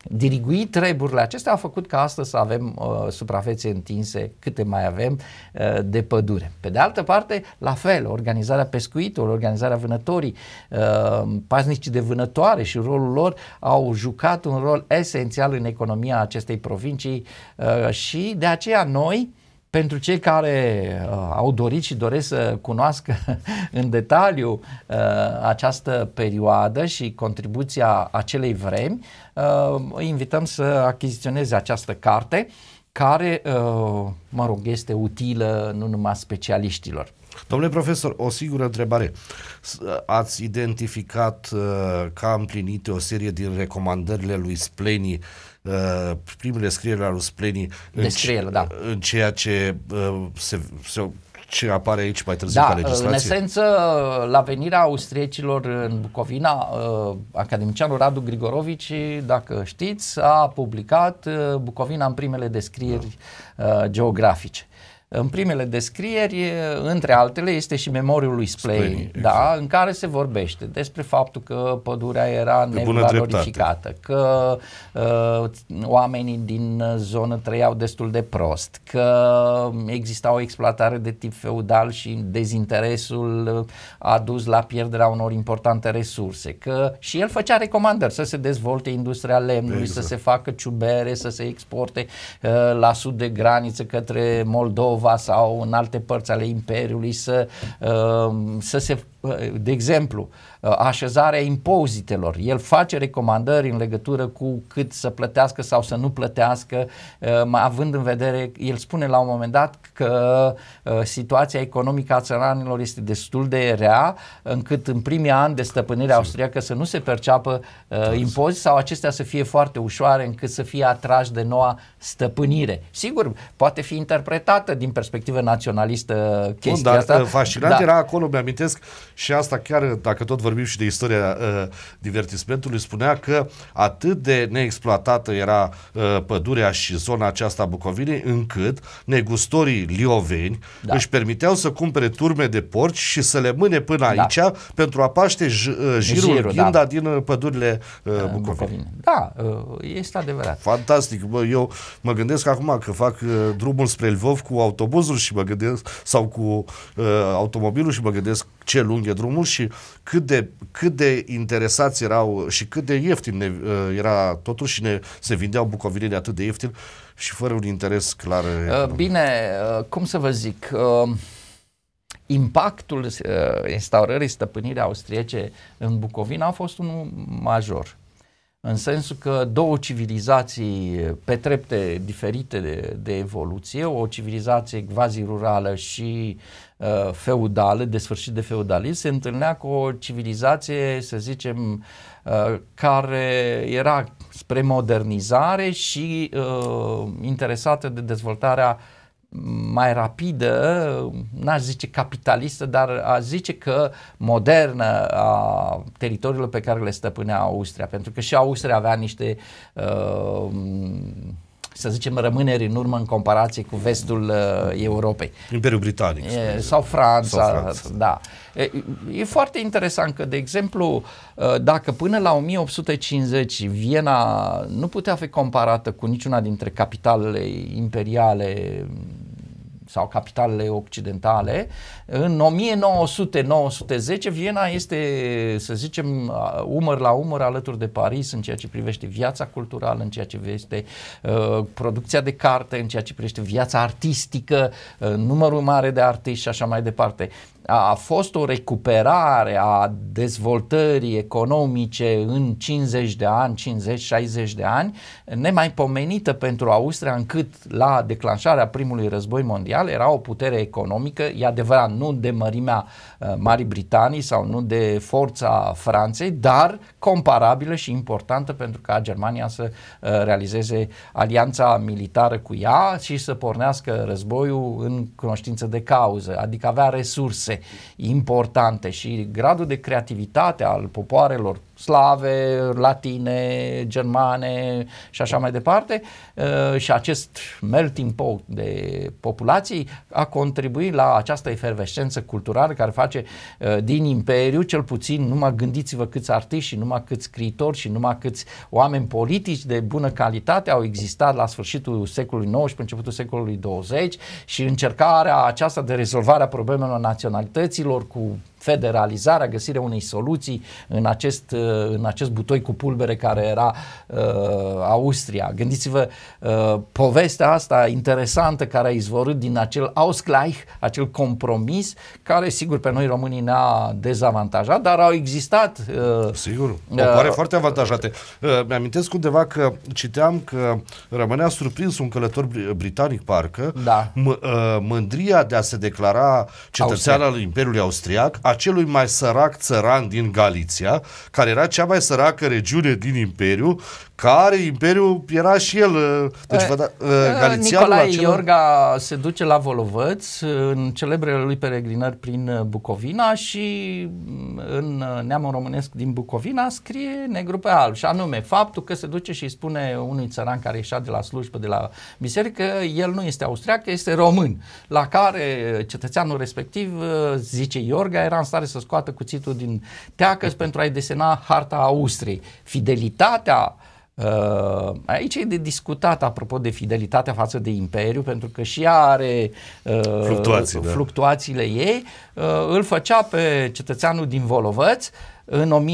dirigui treburile acestea au făcut ca astăzi să avem uh, suprafețe întinse câte mai avem uh, de pădure. Pe de altă parte, la fel, organizarea pescuitului, organizarea vânătorii, uh, paznicii de vânătoare și rolul lor au jucat un rol esențial în economia acestei provincii uh, și de aceea noi uh, pentru cei care uh, au dorit și doresc să cunoască în detaliu uh, această perioadă și contribuția acelei vremi, uh, îi invităm să achiziționeze această carte care, uh, mă rog, este utilă nu numai specialiștilor. Domnule profesor, o singură întrebare. Ați identificat uh, că a împlinit o serie din recomandările lui Spleni uh, primele scrieri la Rusplenii în, ce, da. în ceea ce uh, se, se ce apare aici mai târziu da, ca legislație? în esență, la venirea austriecilor în Bucovina, uh, academicianul Radu Grigorovici, dacă știți, a publicat uh, Bucovina în primele descrieri da. Uh, geografice. În primele descrieri, între altele, este și memoriul lui Splay da, exact. da, în care se vorbește despre faptul că pădurea era nevalorificată, că uh, oamenii din zonă trăiau destul de prost, că exista o exploatare de tip feudal și dezinteresul a dus la pierderea unor importante resurse, că și el făcea recomandări să se dezvolte industria lemnului, exact. să se facă ciubere, să se exporte uh, la sud de graniță către Moldova, Moldova sau în alte părți ale Imperiului să, uh, să se de exemplu, uh, așezarea impozitelor. El face recomandări în legătură cu cât să plătească sau să nu plătească, uh, având în vedere, el spune la un moment dat că uh, situația economică a țăranilor este destul de rea, încât în primii ani de stăpânire austriacă să nu se perceapă impozit sau acestea să fie foarte ușoare încât să fie atrași de noua stăpânire. Sigur, poate fi interpretată din perspectivă naționalistă chestia Bun, dar asta. Fascinant da. era acolo, mi-amintesc, și asta chiar dacă tot vorbim și de istoria uh, divertismentului, spunea că atât de neexploatată era uh, pădurea și zona aceasta a Bucovinei, încât negustorii lioveni da. își permiteau să cumpere turme de porci și să le mâne până da. aici da. pentru a paște j- uh, jirul, jirul da. ghinda da. din uh, pădurile uh, Bucovinei. Bucovine. Da, uh, este adevărat. Fantastic. Bă, eu mă gândesc acum că fac uh, drumul spre Lvov cu autobuzul și mă gândesc sau cu automobilul și mă gândesc ce lung înghie drumul și cât de, cât de interesați erau și cât de ieftin ne, uh, era totuși ne, se vindeau bucovinele atât de ieftin și fără un interes clar. Uh, bine, uh, cum să vă zic, impactul instaurării stăpânirii austriece în Bucovina a fost unul major în sensul că două civilizații pe trepte diferite de, de evoluție, o civilizație quasi rurală și Uh, feudală, de sfârșit de feudalism, se întâlnea cu o civilizație, să zicem, uh, care era spre modernizare și uh, interesată de dezvoltarea mai rapidă, n-aș zice capitalistă, dar a zice că modernă a teritoriilor pe care le stăpânea Austria, pentru că și Austria avea niște uh, să zicem, rămâneri în urmă în comparație cu vestul uh, Europei. Imperiul Britanic. E, sau, Franța, sau Franța, da. E, e foarte interesant că, de exemplu, uh, dacă până la 1850 Viena nu putea fi comparată cu niciuna dintre capitalele imperiale sau capitalele occidentale. În 1900-1910 Viena este, să zicem, umăr la umăr alături de Paris în ceea ce privește viața culturală, în ceea ce privește uh, producția de carte, în ceea ce privește viața artistică, uh, numărul mare de artiști și așa mai departe a fost o recuperare a dezvoltării economice în 50 de ani, 50-60 de ani, nemaipomenită pentru Austria, încât la declanșarea primului război mondial era o putere economică, e adevărat, nu de mărimea uh, Marii Britanii sau nu de forța Franței, dar comparabilă și importantă pentru ca Germania să uh, realizeze alianța militară cu ea și să pornească războiul în cunoștință de cauză, adică avea resurse importante și gradul de creativitate al popoarelor slave, latine, germane și așa mai departe uh, și acest melting pot de populații a contribuit la această efervescență culturală care face uh, din imperiu, cel puțin, numai gândiți-vă câți artiști și numai câți scriitori și numai câți oameni politici de bună calitate au existat la sfârșitul secolului XIX, începutul secolului 20 și încercarea aceasta de rezolvare a problemelor naționalităților cu federalizarea, găsirea unei soluții în acest, uh, în acest butoi cu pulbere care era uh, Austria. Gândiți-vă uh, povestea asta interesantă care a izvorât din acel Ausgleich, acel compromis, care sigur pe noi românii ne-a dezavantajat, dar au existat... Uh, sigur, Pare uh, foarte avantajate. Uh, mi-amintesc undeva că citeam că rămânea surprins un călător britanic, parcă, da. m- uh, mândria de a se declara cetățean al Imperiului Austriac a acelui mai sărac țăran din Galiția, care era cea mai săracă regiune din Imperiu, care Imperiu era și el. Uh, deci, eh, vă da, uh, eh, Galițianul Nicolae acela... Iorga se duce la Volovăț în celebrele lui peregrinări prin uh, Bucovina și mm, în neamul românesc din Bucovina scrie negru pe alb și anume faptul că se duce și spune unui țăran care ieșea de la slujbă, de la biserică, el nu este austriac, este român, la care cetățeanul respectiv, zice Iorga, era în stare să scoată cuțitul din teacă pentru a-i desena harta Austriei. Fidelitatea Uh, aici e de discutat apropo de fidelitatea față de Imperiu, pentru că și ea are uh, fluctuații, da. fluctuațiile da. ei. Uh, îl făcea pe cetățeanul din Volovăț uh, în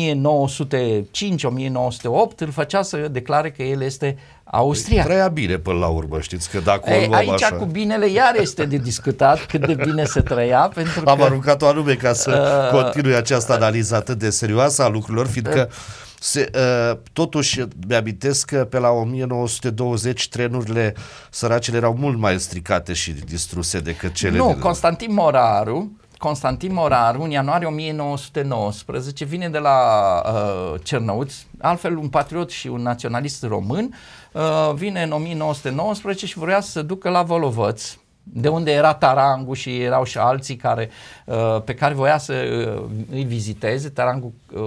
1905-1908 îl făcea să declare că el este austriac. Păi, trăia bine până la urmă, știți că dacă Ei, Aici așa... cu binele iar este de discutat cât de bine se trăia. Pentru Am că, aruncat-o anume ca să uh, continui această analiză atât de serioasă a lucrurilor, fiindcă se, uh, totuși, mi-amintesc că pe la 1920 trenurile săracele erau mult mai stricate și distruse decât cele... Nu, de... Constantin Moraru Constantin Moraru în ianuarie 1919 vine de la uh, Cernăuți, altfel un patriot și un naționalist român, uh, vine în 1919 și vrea să se ducă la Volovăț, de unde era Tarangu și erau și alții care, uh, pe care voia să uh, îi viziteze. Tarangu uh,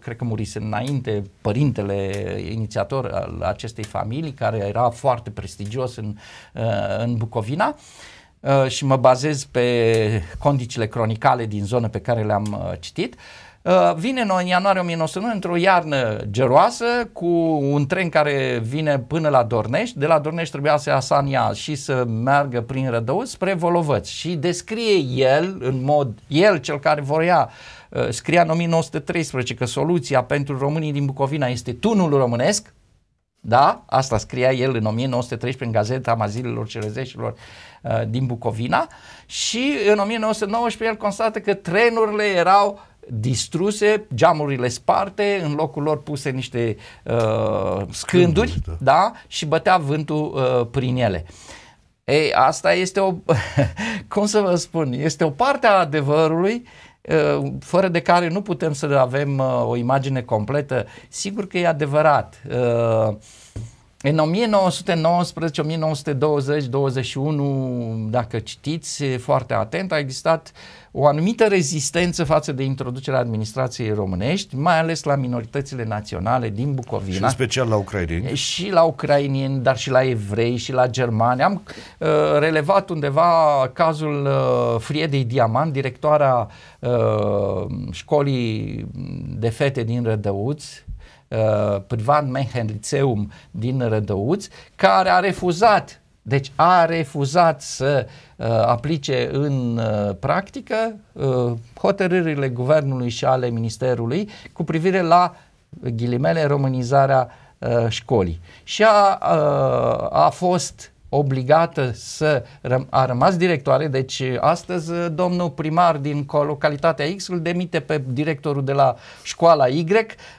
cred că murise înainte, părintele inițiator al acestei familii, care era foarte prestigios în, uh, în Bucovina. Uh, Uh, și mă bazez pe condițiile cronicale din zonă pe care le-am uh, citit, uh, vine în ianuarie 1909 într-o iarnă geroasă cu un tren care vine până la Dornești. De la Dornești trebuia să ia Sania și să meargă prin rădău spre Volovăț și descrie el în mod, el cel care voia scria în 1913 că soluția pentru românii din Bucovina este tunul românesc, da? Asta scria el în 1913 în Gazeta Mazililor Cerezeșilor uh, din Bucovina și în 1919 el constată că trenurile erau distruse, geamurile sparte, în locul lor puse niște uh, scânduri, scânduri da. da, și bătea vântul uh, prin ele. Ei, asta este o, cum să vă spun, este o parte a adevărului Uh, fără de care nu putem să avem uh, o imagine completă. Sigur că e adevărat. Uh, în 1919, 1920, 21, dacă citiți foarte atent, a existat uh, o anumită rezistență față de introducerea administrației românești, mai ales la minoritățile naționale din Bucovina. Și în special la ucrainieni. Și la ucrainieni, dar și la evrei și la germani. Am uh, relevat undeva cazul uh, Friedei Diamant, directoarea uh, școlii de fete din Rădăuți, uh, Privan Mehenliceum din Rădăuți, care a refuzat deci a refuzat să uh, aplice în uh, practică uh, hotărârile guvernului și ale ministerului cu privire la ghilimele românizarea uh, școlii. Și a, uh, a fost obligată să răm- a rămas directoare, deci uh, astăzi uh, domnul primar din localitatea X îl demite pe directorul de la școala Y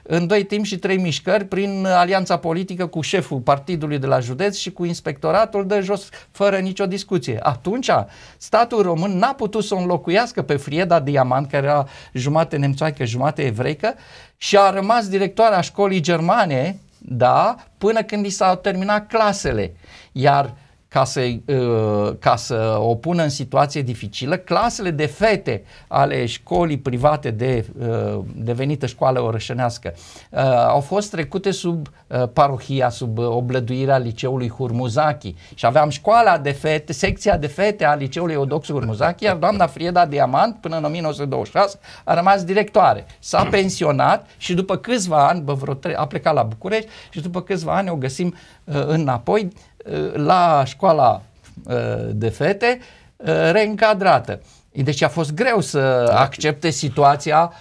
în doi timp și trei mișcări prin uh, alianța politică cu șeful partidului de la județ și cu inspectoratul de jos fără nicio discuție. Atunci statul român n-a putut să o înlocuiască pe Frieda Diamant, care era jumate nemțoaică, jumate evreică și a rămas directoarea școlii germane da? până când i s-au terminat clasele. Iar ca să, uh, ca să o pună în situație dificilă. Clasele de fete ale școlii private de uh, devenită școală orășănească uh, au fost trecute sub parohia, sub oblăduirea liceului Hurmuzachi și aveam școala de fete, secția de fete a liceului Odox Hurmuzachi, iar doamna Frieda Diamant până în 1926 a rămas directoare. S-a pensionat și după câțiva ani, bă, vreo tre- a plecat la București și după câțiva ani o găsim uh, înapoi Uh, la școala uh, de fete uh, reîncadrată. Deci a fost greu să accepte situația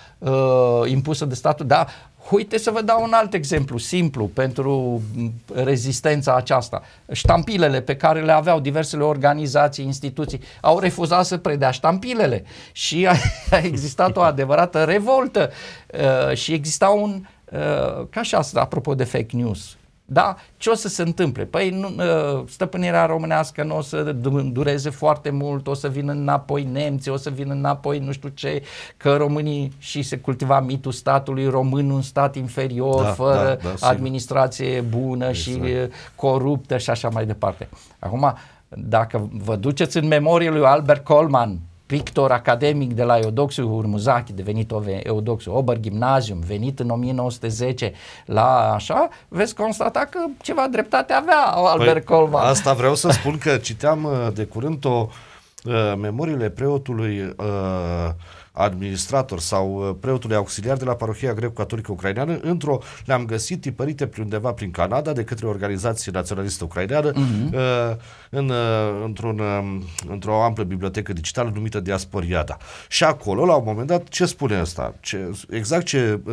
impusă de statul, dar uite să vă dau un alt exemplu simplu pentru mm, rezistența aceasta. Ștampilele pe care le aveau diversele organizații, instituții, au refuzat să predea ștampilele și a, a existat o adevărată revoltă uh, și exista un, uh, ca și asta, apropo de fake news, da? Ce o să se întâmple? Păi nu, ă, stăpânirea românească nu o să dureze foarte mult, o să vină înapoi nemții, o să vină înapoi nu știu ce, că românii și se cultiva mitul statului român, un stat inferior, da, fără da, da, administrație bună exact. și ă, coruptă și așa mai departe. Acum, dacă vă duceți în memorie lui Albert Colman, pictor academic de la Eudoxiu Urmuzachi, devenit Eudoxiu Ober Gymnasium, venit în 1910 la așa, veți constata că ceva dreptate avea Albert păi, Colman. Asta vreau să spun că citeam uh, de curând o uh, memoriile preotului uh, administrator sau uh, preotului auxiliar de la parohia greco-catolică ucraineană. Într-o le-am găsit tipărite prin undeva prin Canada de către organizații organizație naționalistă ucraineană uh-huh. în, uh, într-un, um, într-o amplă bibliotecă digitală numită Diasporiada. Și acolo, la un moment dat, ce spune asta? Ce, exact ce uh,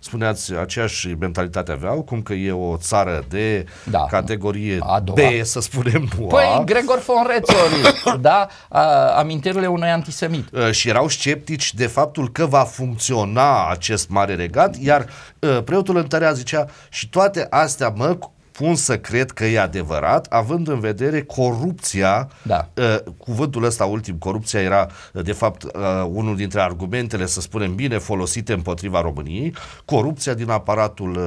spuneați, aceeași mentalitate aveau, cum că e o țară de da. categorie a B, să spunem, nu Păi, a. Gregor von Rețori, da, uh, amintirile unui antisemit. și erau sceptici frici de faptul că va funcționa acest mare regat, iar uh, preotul Întărea zicea și toate astea mă pun să cred că e adevărat, având în vedere corupția, da. Uh, cuvântul ăsta ultim, corupția era uh, de fapt unul dintre argumentele, să spunem bine, folosite împotriva României, corupția din aparatul,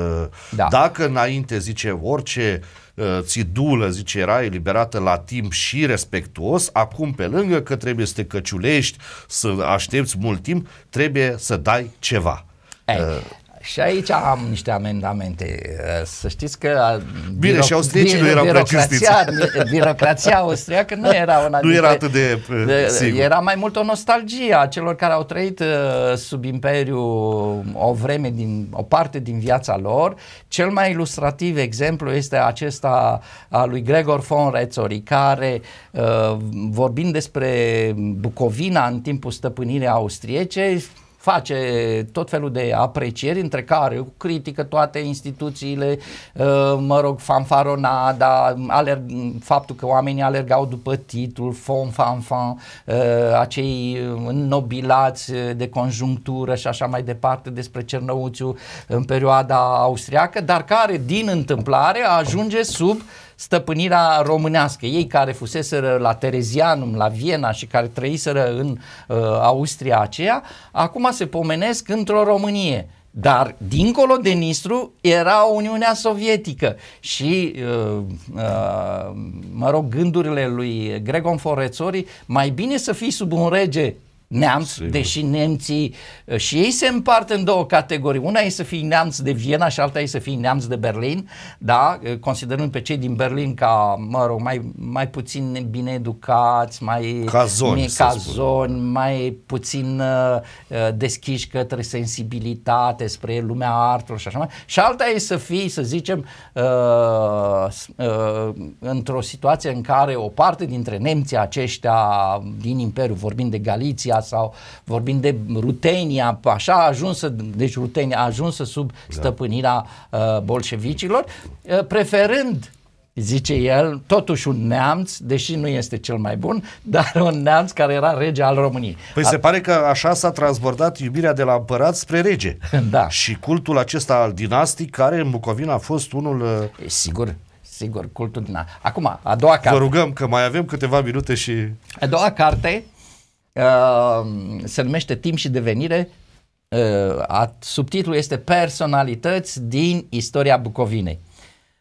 da. dacă înainte zice orice Eh, țidulă, zice, era eliberată la timp și respectuos, acum pe lângă că trebuie să te căciulești, să aștepți mult timp, trebuie să dai ceva. Ei, eh, și aici am niște amendamente. Uh, să știți că... Uh, bine, biro- și austriecii nu erau birocrația, Birocrația austriacă nu era una Nu era atât de... Uh, de sigur. Era mai mult o nostalgie a celor care au trăit sub imperiu um, o vreme, din, o parte din viața lor. Cel mai ilustrativ exemplu este acesta a lui Gregor von Rețori, care vorbind despre Bucovina în timpul stăpânirii austriece, face tot felul de aprecieri, între care critică toate instituțiile, uh, mă rog, fanfaronada, alerg, faptul că oamenii alergau după titlul, fom fan, fan, uh, acei nobilați de conjunctură și așa mai departe despre Cernăuțiu în perioada austriacă, dar care din întâmplare ajunge sub uh, stăpânirea românească. Ei care fuseseră la Terezianum, la Viena și care trăiseră în uh, Austria aceea, acum se pomenesc într-o Românie. Dar dincolo de Nistru era Uniunea Sovietică și, uh, uh, mă rog, gândurile lui Gregon Forețori, mai bine să fii sub un rege neamț, Sigur. deși nemții ă, și ei se împart în două categorii. Una e să fii neamț de Viena și alta e să fii neamț de Berlin, da? Ă, considerând pe cei din Berlin ca, mă rog, mai, mai puțin bine educați, mai cazoni, cazoni mai puțin uh, deschiși către sensibilitate, spre lumea artelor și așa mai. Și alta e să fii, să zicem, uh, uh, într-o situație în care o parte dintre nemții aceștia din Imperiu, vorbind de Galiția, sau vorbim de Rutenia, așa a ajuns, deci Rutenia a ajuns sub da. stăpânirea uh, bolșevicilor, uh, preferând zice el, totuși un neamț, deși nu este cel mai bun, dar un neamț care era rege al României. Păi a... se pare că așa s-a transbordat iubirea de la împărat spre rege. Da. Și cultul acesta al dinastic, care în Bucovina a fost unul... Uh, e, sigur, sigur, cultul din... Acum, a doua carte... Vă rugăm că mai avem câteva minute și... A doua carte Ehm, se numește Timp și devenire, ehm, subtitlul este Personalități din istoria Bucovinei.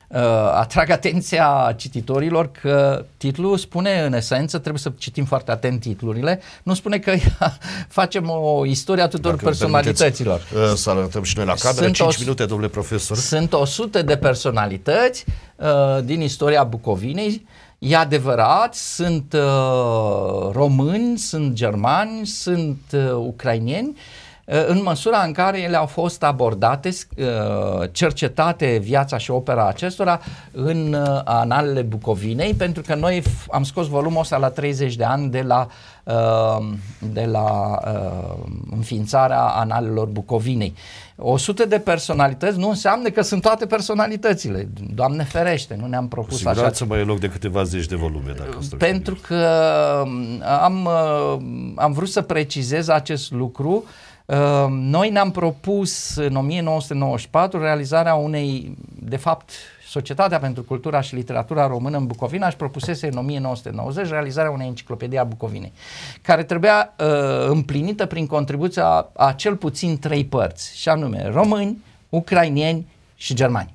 Ehm, atrag atenția cititorilor că titlul spune în esență, trebuie să citim foarte atent titlurile, nu spune că facem o istorie a tuturor Dacă personalităților. Uh, să arătăm și noi la cameră, sunt 5 o, minute, domnule profesor. Sunt 100 de personalități uh, din istoria Bucovinei E adevărat, sunt uh, români, sunt germani, sunt uh, ucrainieni, uh, Uh, în măsura în care ele au fost abordate, uh, cercetate viața și opera acestora în uh, analele Bucovinei, pentru că noi am scos volumul ăsta la 30 de ani de la, de la înființarea analelor Bucovinei. 100 de personalități nu înseamnă că sunt toate personalitățile. Doamne ferește, nu ne-am propus Cu așa. Cu mai e loc de câteva zeci de volume. Dacă Pentru că um, am, am vrut să precizez acest lucru uh, Ehm, noi ne-am propus în 1994 realizarea unei, de fapt, Societatea pentru Cultura și Literatura Română în Bucovina își propusese în 1990 realizarea unei enciclopedii a Bucovinei, care trebuia uh, împlinită prin contribuția a, a cel puțin trei părți, și anume români, ucrainieni și germani.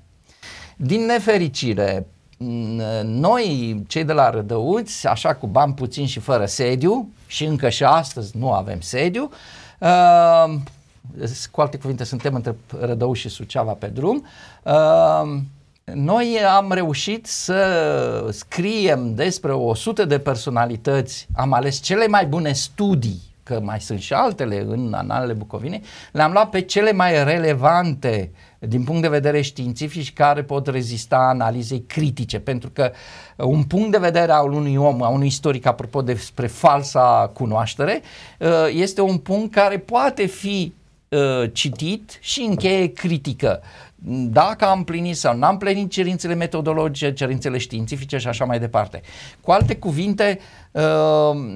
Din nefericire, noi, cei de la Rădăuți, așa cu bani puțin și fără sediu, și încă și astăzi nu avem sediu, uh, Uh, cu alte cuvinte, suntem între Rădău și Suceava pe drum. Uh, noi am reușit să scriem despre 100 de personalități, am ales cele mai bune studii că mai sunt și altele în analele Bucovinei, le-am luat pe cele mai relevante din punct de vedere științific și care pot rezista analizei critice, pentru că un punct de vedere al unui om, a unui istoric, apropo despre falsa cunoaștere, uh, este un punct care poate fi uh, citit și încheie critică dacă am plinit sau n-am plinit cerințele metodologice, cerințele științifice și așa mai departe. Cu alte cuvinte, uh,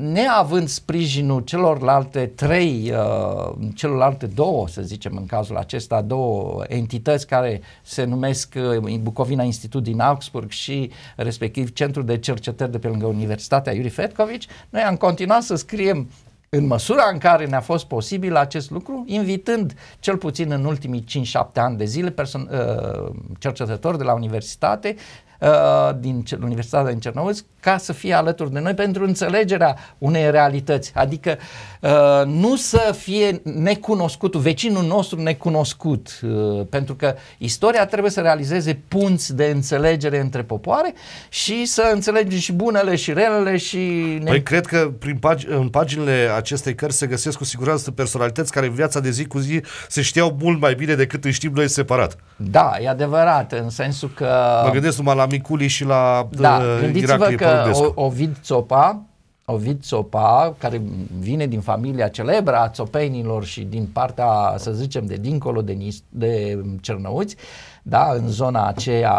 neavând sprijinul celorlalte trei, uh, celorlalte două, să zicem în cazul acesta, două entități care se numesc uh, Bucovina Institut din Augsburg și respectiv Centrul de Cercetări de pe lângă Universitatea Iuri Fetcovici, noi am continuat să scriem în măsura în care ne-a fost posibil acest lucru, invitând cel puțin în ultimii 5-7 ani de zile uh, cercetători de la universitate Uh, din Universitatea din Cernăuți ca să fie alături de noi pentru înțelegerea unei realități. Adică uh, nu să fie necunoscut, vecinul nostru necunoscut, uh, pentru că istoria trebuie să realizeze punți de înțelegere între popoare și să înțelegem și bunele și relele și... Ne... Păi cred că prin pag- în paginile acestei cărți se găsesc cu siguranță personalități care în viața de zi cu zi se știau mult mai bine decât îi știm noi separat. Da, e adevărat, în sensul că... Mă gândesc numai la Miculi și la da, uh, Gândiți-vă că o, Ovid Țopa, Ovid Țopa, care vine din familia celebră a țopenilor și din partea, să zicem, de dincolo de, Nis- de Cernăuți, da, în zona aceea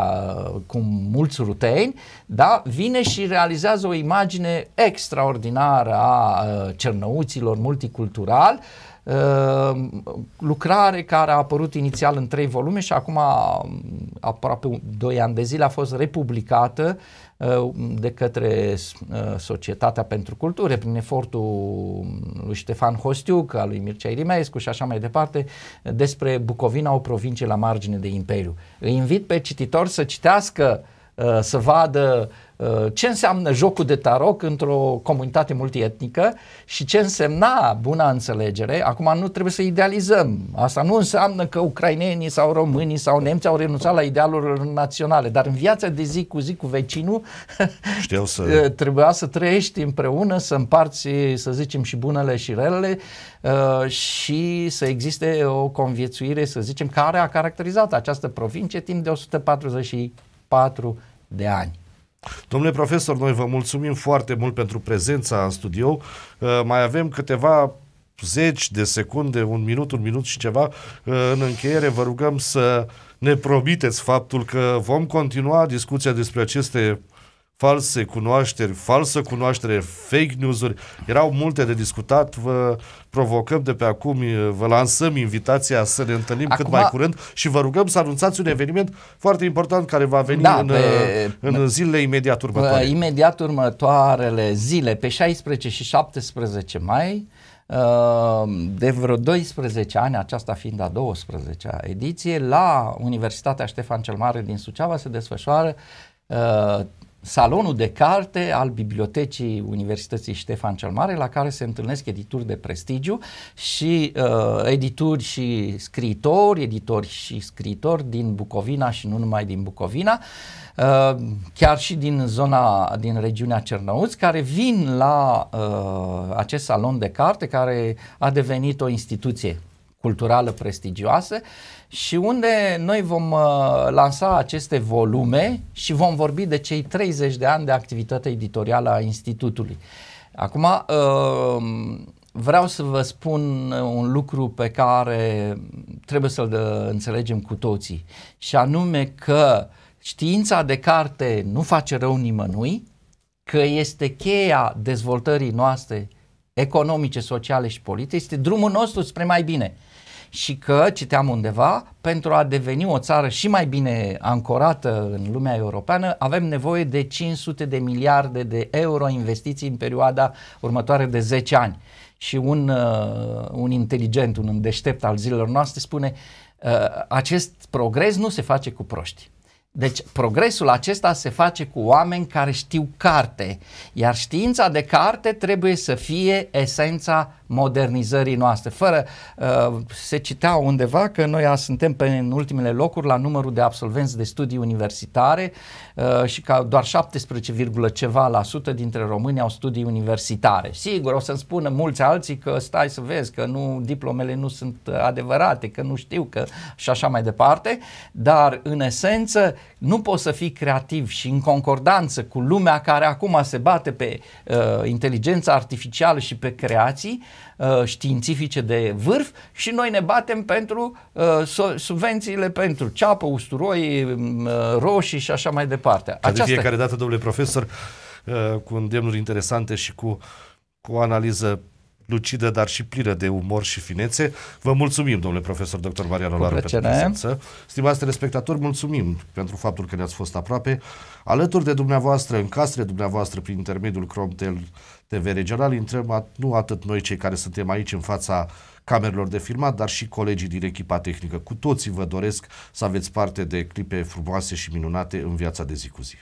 cu mulți ruteni, da, vine și realizează o imagine extraordinară a uh, cernăuților multicultural, uh, Ehm, lucrare care a apărut inițial în trei volume și acum mm, aproape 2 ani de zile a fost republicată ehm, de către ehm, Societatea pentru Cultură prin efortul mm, lui Ștefan Hostiuc, al lui Mircea Irimescu și așa mai departe despre Bucovina, o provincie la margine de Imperiu. Îi invit pe cititor să citească, să vadă Uh, ce înseamnă jocul de tarot într-o comunitate multietnică și ce însemna buna înțelegere. Acum nu trebuie să idealizăm. Asta nu înseamnă că ucrainenii sau românii sau nemții au renunțat la idealurile naționale, dar în viața de zi cu zi cu vecinul Știu să... Uh, trebuia să trăiești împreună, să împarți, să zicem, și bunele și relele uh, și să existe o conviețuire, să zicem, care a caracterizat această provincie timp de 144 de ani. Domnule profesor, noi vă mulțumim foarte mult pentru prezența în studio. Uh, mai avem câteva zeci de secunde, un minut, un minut și ceva. Uh, în încheiere vă rugăm să ne promiteți faptul că vom continua discuția despre aceste uh, false cunoașteri, falsă cunoaștere, fake news-uri. Erau multe de discutat. Vă provocăm de pe acum, vă lansăm invitația să ne întâlnim acum, cât mai curând și vă rugăm să anunțați un eveniment foarte important care va veni da, în, pe, uh, în zilele imediat următoare. Imediat următoarele zile, pe 16 și 17 mai, uh, de vreo 12 ani, aceasta fiind a 12-a ediție, la Universitatea Ștefan cel Mare din Suceava se desfășoară uh, salonul de carte al Bibliotecii Universității Ștefan cel Mare, la care se întâlnesc edituri de prestigiu și uh, edituri și scriitori, editori și scriitori din Bucovina și nu numai din Bucovina, uh, chiar și din zona, din regiunea Cernăuți, care vin la uh, acest salon de carte care a devenit o instituție culturală prestigioasă și unde noi vom uh, lansa aceste volume și vom vorbi de cei 30 de ani de activitate editorială a Institutului. Acum, uh, vreau să vă spun un lucru pe care trebuie să-l înțelegem cu toții și anume că știința de carte nu face rău nimănui, că este cheia dezvoltării noastre economice, sociale și politice, este drumul nostru spre mai bine și că, citeam undeva, pentru a deveni o țară și mai bine ancorată în lumea europeană, avem nevoie de 500 de miliarde de euro investiții în perioada următoare de 10 ani. Și un, uh, un inteligent, un deștept al zilelor noastre spune, uh, acest progres nu se face cu proști. Deci progresul acesta se face cu oameni care știu carte, iar știința de carte trebuie să fie esența modernizării noastre. Fără, uh, se citea undeva că noi suntem pe, în ultimele locuri la numărul de absolvenți de studii universitare uh, și că doar 17, ceva la sută dintre români au studii universitare. Sigur, o să-mi spună mulți alții că stai să vezi că nu, diplomele nu sunt adevărate, că nu știu, că și așa mai departe, dar în esență nu poți să fii creativ și în concordanță cu lumea care acum se bate pe uh, inteligența artificială și pe creații uh, științifice de vârf și noi ne batem pentru uh, subvențiile pentru ceapă, usturoi, mm, uh, roșii și așa mai departe. Ca Aceasta... de fiecare dată, domnule profesor, uh, cu îndemnuri interesante și cu, cu o analiză lucidă, dar și plină de umor și finețe. Vă mulțumim, domnule profesor dr. Marian Olaru, pentru prezență. Stimați telespectatori, mulțumim pentru faptul că ne-ați fost aproape. Alături de dumneavoastră, în casele dumneavoastră, prin intermediul Cromtel TV Regional, intrăm at- nu atât noi cei care suntem aici în fața camerelor de filmat, dar și colegii din echipa tehnică. Cu toții vă doresc să aveți parte de clipe frumoase și minunate în viața de zi cu zi.